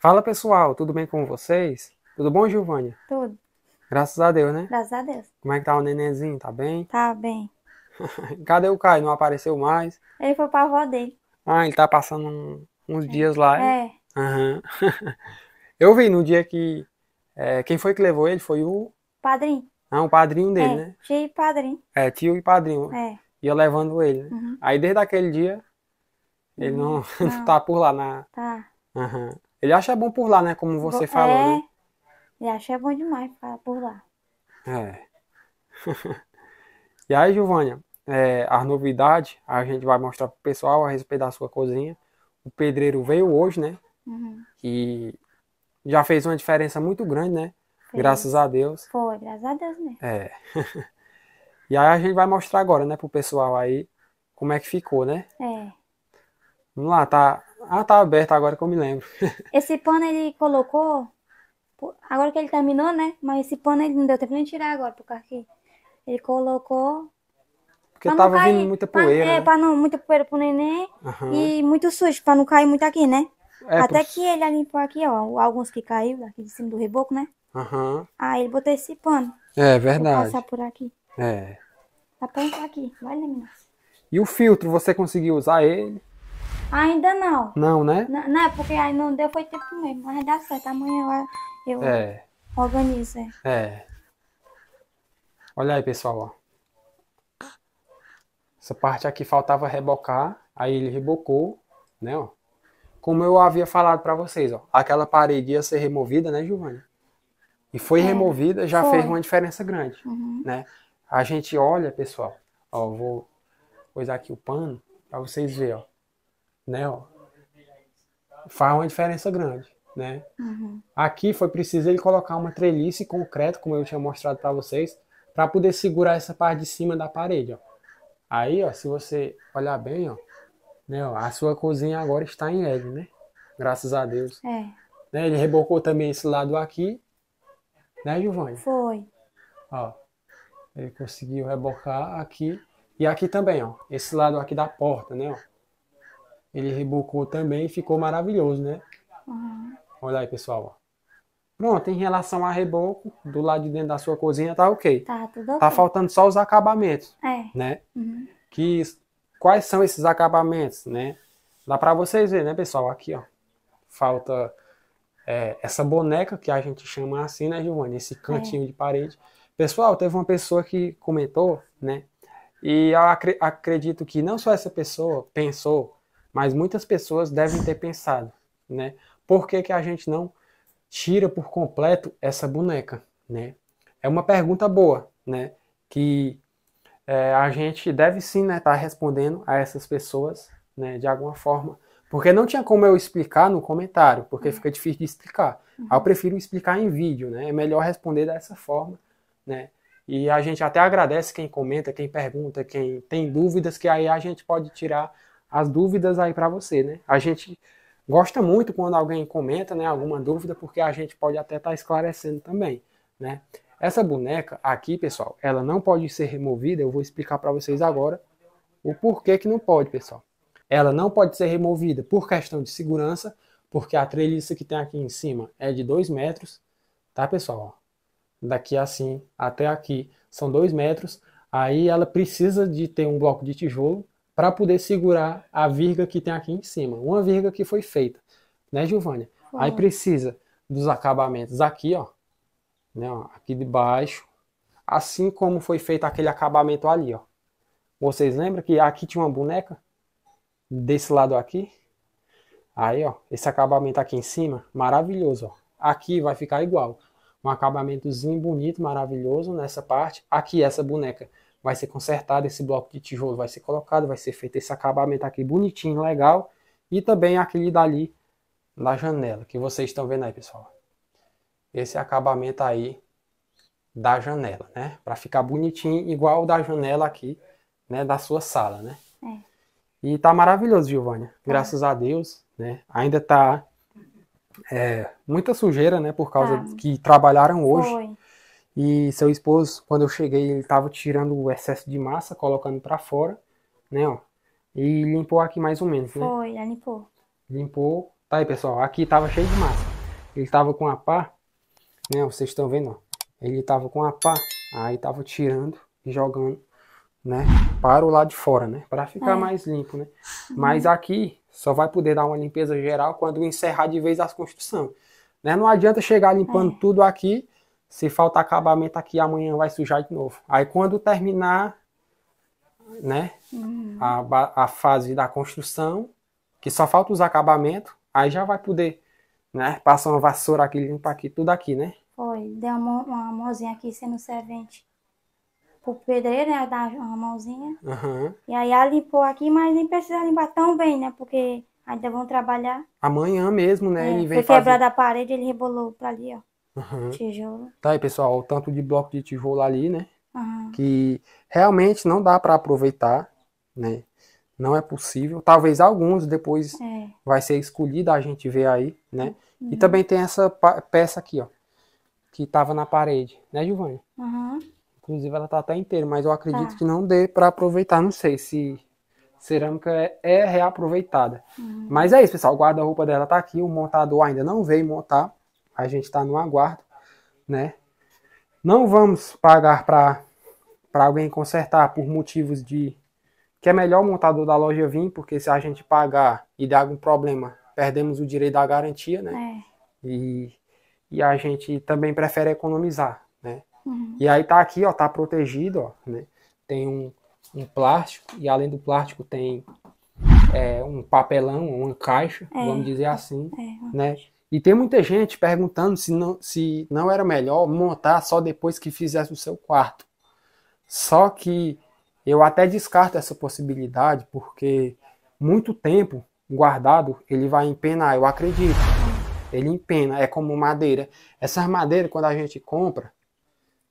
Fala pessoal, tudo bem com vocês? Tudo bom, Gilvânia? Tudo. Graças a Deus, né? Graças a Deus. Como é que tá o nenenzinho? Tá bem? Tá bem. Cadê o Caio? Não apareceu mais? Ele foi pra avó dele. Ah, ele tá passando um, uns é. dias lá. É. Aham. Uhum. Eu vi no dia que. É, quem foi que levou ele? Foi o. Padrinho. Ah, o padrinho dele, é, né? Tio e padrinho. É, tio e padrinho. É. Ia levando ele, né? Uhum. Aí desde aquele dia, ele uhum. não, não, tá por lá na. Tá. Uhum. Ele acha bom por lá, né? Como você Bo... falou, é... né? Ele acha bom demais ficar por lá. É. e aí, Giovânia, é, as novidades a gente vai mostrar pro pessoal a respeito da sua cozinha. O pedreiro veio hoje, né? Uhum. E já fez uma diferença muito grande, né? Graças a Deus. Foi, graças a Deus mesmo. É. e aí a gente vai mostrar agora, né, pro pessoal aí como é que ficou, né? É. Vamos lá, tá. Ah, tá aberto agora que eu me lembro. Esse pano ele colocou. Agora que ele terminou, né? Mas esse pano ele não deu tempo nem de tirar agora, porque aqui. ele colocou porque pra tava cair, vindo muita poeira. Pra, é, né? pra não, muita poeira pro neném uhum. e muito sujo, pra não cair muito aqui, né? É, Até que ele limpou aqui, ó, alguns que caiu aqui de cima do reboco, né? Aham. Aí ele botou esse pano. É verdade. Vou passar por aqui. É. Aponta tá aqui, vai eliminar. E o filtro, você conseguiu usar ele? Ainda não. Não, né? Não, não é porque aí não deu, foi tempo mesmo. Mas dá certo, amanhã eu, eu é. organizo. É. é. Olha aí, pessoal, ó. Essa parte aqui faltava rebocar, aí ele rebocou, né, ó. Como eu havia falado para vocês, ó, aquela parede ia ser removida, né, Giovana? E foi é, removida, já foi. fez uma diferença grande, uhum. né? A gente olha, pessoal, ó, vou coisar aqui o pano para vocês verem, ó, né, ó. Faz uma diferença grande, né? Uhum. Aqui foi preciso ele colocar uma trelice concreto, como eu tinha mostrado para vocês, para poder segurar essa parte de cima da parede, ó. Aí, ó, se você olhar bem, ó, né, ó, a sua cozinha agora está em leve né? Graças a Deus. É. Né, ele rebocou também esse lado aqui. Né, Giovanni? Foi. Ó, ele conseguiu rebocar aqui. E aqui também, ó. Esse lado aqui da porta, né? Ó. Ele rebocou também e ficou maravilhoso, né? Uhum. Olha aí, pessoal. Ó. Pronto, em relação a reboco, do lado de dentro da sua cozinha tá ok. Tá tudo tá ok. Tá faltando só os acabamentos. É. Né? Uhum. Que Quais são esses acabamentos, né? Dá para vocês verem, né, pessoal? Aqui, ó. Falta é, essa boneca, que a gente chama assim, né, Giovanni? Esse cantinho é. de parede. Pessoal, teve uma pessoa que comentou, né? E eu acredito que não só essa pessoa pensou, mas muitas pessoas devem ter pensado, né? Por que, que a gente não tira por completo essa boneca, né? É uma pergunta boa, né? Que é, a gente deve sim estar né, tá respondendo a essas pessoas né, de alguma forma. Porque não tinha como eu explicar no comentário, porque uhum. fica difícil de explicar. Uhum. Ah, eu prefiro explicar em vídeo, né? É melhor responder dessa forma, né? E a gente até agradece quem comenta, quem pergunta, quem tem dúvidas, que aí a gente pode tirar as dúvidas aí para você, né? A gente gosta muito quando alguém comenta, né, alguma dúvida, porque a gente pode até estar tá esclarecendo também, né? Essa boneca aqui, pessoal, ela não pode ser removida. Eu vou explicar para vocês agora o porquê que não pode, pessoal. Ela não pode ser removida por questão de segurança, porque a treliça que tem aqui em cima é de 2 metros, tá, pessoal? Daqui assim até aqui são 2 metros. Aí ela precisa de ter um bloco de tijolo para poder segurar a virga que tem aqui em cima. Uma virga que foi feita, né, Gilvânia? Aí precisa dos acabamentos aqui, ó, né, ó, aqui de baixo, assim como foi feito aquele acabamento ali, ó. Vocês lembram que aqui tinha uma boneca? Desse lado aqui. Aí, ó, esse acabamento aqui em cima, maravilhoso, ó. Aqui vai ficar igual. Um acabamentozinho bonito, maravilhoso nessa parte. Aqui essa boneca vai ser consertada, esse bloco de tijolo vai ser colocado, vai ser feito esse acabamento aqui bonitinho, legal. E também aquele dali da janela, que vocês estão vendo aí, pessoal esse acabamento aí da janela, né? Para ficar bonitinho, igual o da janela aqui, né? Da sua sala, né? É. E tá maravilhoso, Giovanni. Tá. Graças é. a Deus, né? Ainda tá é, muita sujeira, né? Por causa tá. que trabalharam hoje. Foi. E seu esposo, quando eu cheguei, ele tava tirando o excesso de massa, colocando para fora, né? Ó, e limpou aqui mais ou menos, né? Foi, limpou. Limpou. Tá aí, pessoal. Aqui tava cheio de massa. Ele tava com a pá né? Vocês estão vendo, ó. Ele tava com a pá, aí tava tirando e jogando, né? Para o lado de fora, né? Para ficar é. mais limpo, né? Mas aqui só vai poder dar uma limpeza geral quando encerrar de vez as construções. Né? Não adianta chegar limpando é. tudo aqui, se falta acabamento aqui, amanhã vai sujar de novo. Aí quando terminar, né? Uhum. A, a fase da construção, que só falta os acabamentos, aí já vai poder, né? Passar uma vassoura aqui, limpar aqui, tudo aqui, né? Foi, deu uma, uma mãozinha aqui sendo servente pro pedreiro, né? Dar uma mãozinha. Uhum. E aí ela limpou aqui, mas nem precisa limpar tão bem, né? Porque ainda vão trabalhar. Amanhã mesmo, né? É, e vem foi fazer... quebrada a parede, ele rebolou pra ali, ó. Uhum. Tijolo. Tá aí, pessoal, o tanto de bloco de tijolo ali, né? Uhum. Que realmente não dá para aproveitar, né? Não é possível. Talvez alguns depois é. vai ser escolhido, a gente vê aí, né? Uhum. E também tem essa peça aqui, ó que estava na parede, né, Giovanni? Uhum. Inclusive ela está até inteira, mas eu tá. acredito tá. que não dê para aproveitar. Não sei se cerâmica é, é reaproveitada. Uhum. Mas é isso, pessoal. O guarda-roupa dela está aqui, o montador ainda não veio montar. A gente está no aguardo, né? Não vamos pagar para alguém consertar por motivos de que é melhor o montador da loja vir, porque se a gente pagar e der algum problema, perdemos o direito da garantia, né? É. E e a gente também prefere economizar, né? Uhum. E aí tá aqui, ó, tá protegido, ó, né? Tem um, um plástico e além do plástico tem é, um papelão, uma caixa, é, vamos dizer assim, é, né? E tem muita gente perguntando se não, se não era melhor montar só depois que fizesse o seu quarto. Só que eu até descarto essa possibilidade porque muito tempo guardado ele vai empenar, eu acredito ele empena, é como madeira. Essas madeiras, quando a gente compra,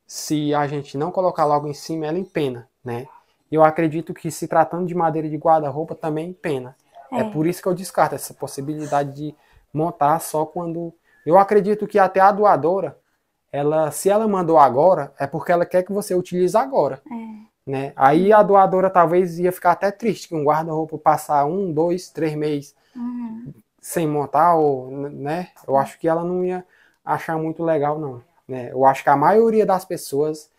se a gente não colocar logo em cima, ela empena, né? Eu acredito que se tratando de madeira de guarda-roupa também empena. É. é por isso que eu descarto essa possibilidade de montar só quando. Eu acredito que até a doadora, ela, se ela mandou agora, é porque ela quer que você utilize agora. É. Né? Aí a doadora talvez ia ficar até triste que um guarda-roupa passar um, dois, três meses uhum sem montar, ou, né? Eu acho que ela não ia achar muito legal, não. Né? Eu acho que a maioria das pessoas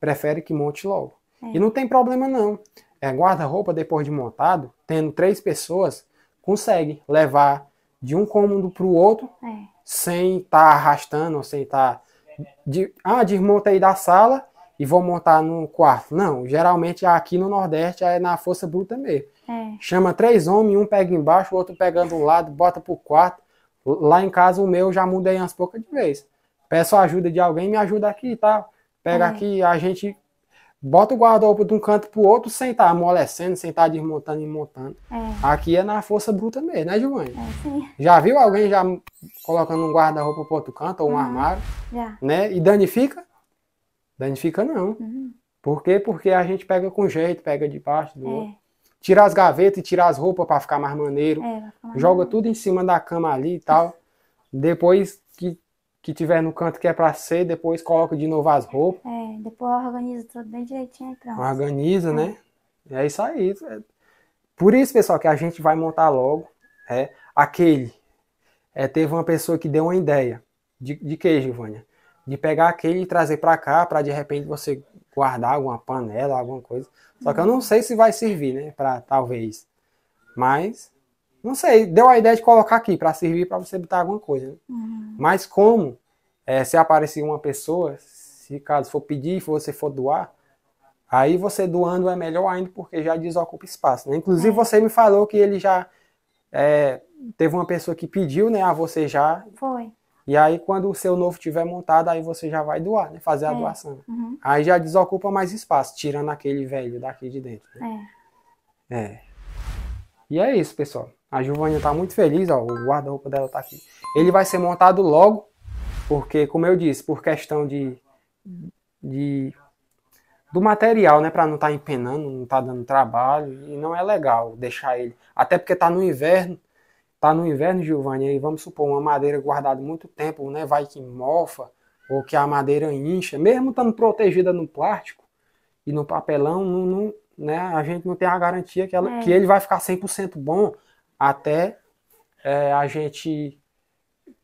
prefere que monte logo. É. E não tem problema, não. É, guarda-roupa, depois de montado, tendo três pessoas, consegue levar de um cômodo para o outro, é. sem estar tá arrastando, sem estar. Tá de, ah, desmonta aí da sala e vou montar no quarto. Não, geralmente aqui no Nordeste é na força bruta mesmo. É. Chama três homens, um pega embaixo, o outro pega um lado, bota pro quarto. Lá em casa o meu já mudei umas poucas de vez. Peço a ajuda de alguém, me ajuda aqui tá? Pega é. aqui, a gente bota o guarda-roupa de um canto pro outro sem estar tá amolecendo, sem estar tá desmontando e montando. É. Aqui é na força bruta mesmo, né, Giovanni? É, sim. Já viu alguém já colocando um guarda-roupa pro outro canto ou um uhum. armário? Já. Né? E danifica? Danifica não. Uhum. Por quê? Porque a gente pega com jeito, pega de baixo do é. outro. Tira as gavetas e tira as roupas para ficar mais maneiro. É, Joga tudo em cima da cama ali e tal. depois que, que tiver no canto que é para ser, depois coloca de novo as roupas. É, depois organiza tudo bem direitinho e pronto. Organiza, né? é. né? É isso aí. É, por isso, pessoal, que a gente vai montar logo. É, aquele. É, teve uma pessoa que deu uma ideia. De, de que, Giovanna De pegar aquele e trazer para cá, para de repente você guardar alguma panela, alguma coisa. Só que eu não sei se vai servir, né? Para talvez. Mas não sei, deu a ideia de colocar aqui para servir para você botar alguma coisa. Né? Uhum. Mas como é, se aparecer uma pessoa, se caso for pedir, se você for doar, aí você doando é melhor ainda porque já desocupa espaço. Né? Inclusive é. você me falou que ele já é, teve uma pessoa que pediu, né? A você já. Foi. E aí, quando o seu novo tiver montado, aí você já vai doar, né? Fazer a é. doação. Uhum. Aí já desocupa mais espaço, tirando aquele velho daqui de dentro. Né? É. é. E é isso, pessoal. A Giovanna tá muito feliz, ó. O guarda-roupa dela tá aqui. Ele vai ser montado logo, porque, como eu disse, por questão de. de do material, né, para não estar tá empenando, não estar tá dando trabalho, e não é legal deixar ele. Até porque tá no inverno, tá no inverno, Giovanni, aí vamos supor uma madeira guardada muito tempo, né, vai que mofa ou que a madeira incha, mesmo estando protegida no plástico e no papelão, não, não, né, a gente não tem a garantia que, ela, é. que ele vai ficar 100% bom até é, a gente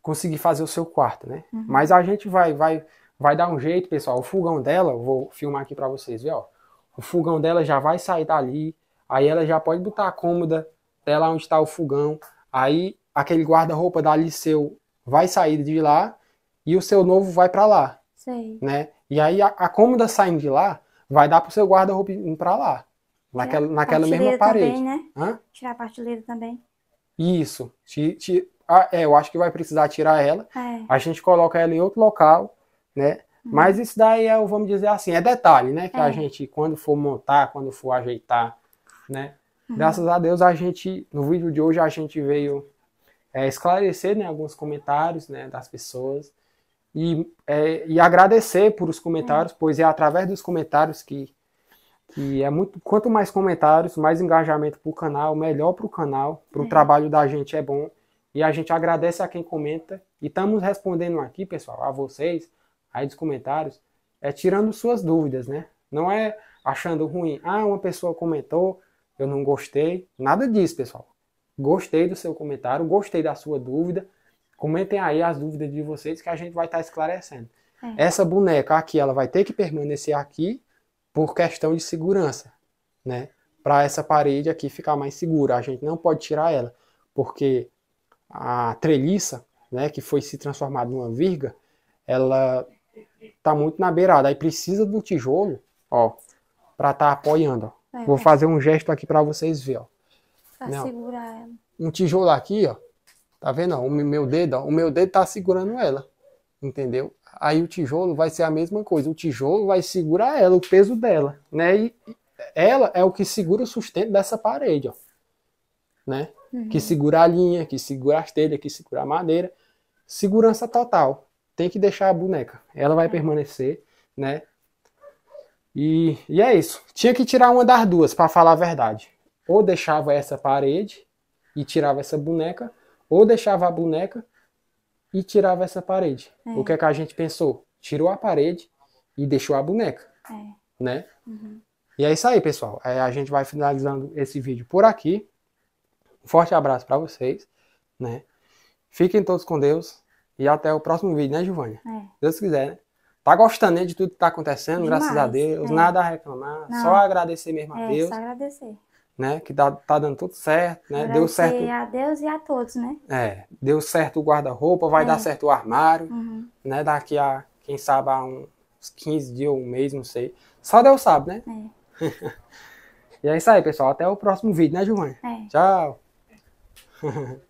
conseguir fazer o seu quarto, né? Uhum. Mas a gente vai, vai, vai dar um jeito, pessoal. O fogão dela, vou filmar aqui para vocês, viu? O fogão dela já vai sair dali, aí ela já pode botar a cômoda dela onde está o fogão, Aí aquele guarda-roupa da seu vai sair de lá e o seu novo vai para lá. Sim. Né? E aí a, a cômoda saindo de lá vai dar pro seu guarda-roupa ir para lá. Naquela, é, naquela mesma parede. Também, né? Hã? Tirar a partilheira também. Isso. ah, é, eu acho que vai precisar tirar ela. É. A gente coloca ela em outro local, né? Uhum. Mas isso daí é, vamos dizer assim, é detalhe, né? Que é. a gente, quando for montar, quando for ajeitar, né? Uhum. Graças a Deus, a gente, no vídeo de hoje, a gente veio é, esclarecer né, alguns comentários né, das pessoas e, é, e agradecer por os comentários, uhum. pois é através dos comentários que, que é muito. Quanto mais comentários, mais engajamento para o canal, melhor para o canal, para o uhum. trabalho da gente é bom. E a gente agradece a quem comenta. E estamos respondendo aqui, pessoal, a vocês, aí dos comentários, é tirando suas dúvidas, né? Não é achando ruim, ah, uma pessoa comentou, eu não gostei, nada disso, pessoal. Gostei do seu comentário, gostei da sua dúvida. Comentem aí as dúvidas de vocês que a gente vai estar tá esclarecendo. É. Essa boneca aqui, ela vai ter que permanecer aqui por questão de segurança, né? Para essa parede aqui ficar mais segura, a gente não pode tirar ela, porque a treliça, né, que foi se transformada numa virga, ela tá muito na beirada, aí precisa do tijolo, ó, para estar tá apoiando, ó. É. Vou fazer um gesto aqui para vocês verem, ó. Pra Não. segurar ela. Um tijolo aqui, ó. Tá vendo? Ó? O meu dedo, ó. o meu dedo tá segurando ela. Entendeu? Aí o tijolo vai ser a mesma coisa. O tijolo vai segurar ela, o peso dela, né? E ela é o que segura o sustento dessa parede, ó. Né? Uhum. Que segura a linha, que segura as telhas, que segura a madeira. Segurança total. Tem que deixar a boneca. Ela vai é. permanecer, né? E, e é isso. Tinha que tirar uma das duas, para falar a verdade. Ou deixava essa parede e tirava essa boneca, ou deixava a boneca e tirava essa parede. É. O que é que a gente pensou? Tirou a parede e deixou a boneca. É. Né? Uhum. E é isso aí, pessoal. É, a gente vai finalizando esse vídeo por aqui. Um forte abraço para vocês. Né? Fiquem todos com Deus. E até o próximo vídeo, né, Giovanni? É. Deus quiser, né? Tá gostando né, de tudo que tá acontecendo, Demais, graças a Deus. É. Nada a reclamar, Não. só agradecer mesmo a é, Deus. Só agradecer. Né, que tá, tá dando tudo certo, né? Agradecer deu certo. a Deus e a todos, né? É, deu certo o guarda-roupa, vai é. dar certo o armário, uhum. né? Daqui a, quem sabe, a uns 15 dias, ou um mês, não sei. Só Deus sabe, né? É. e é isso aí, pessoal. Até o próximo vídeo, né, Giovanni? É. Tchau.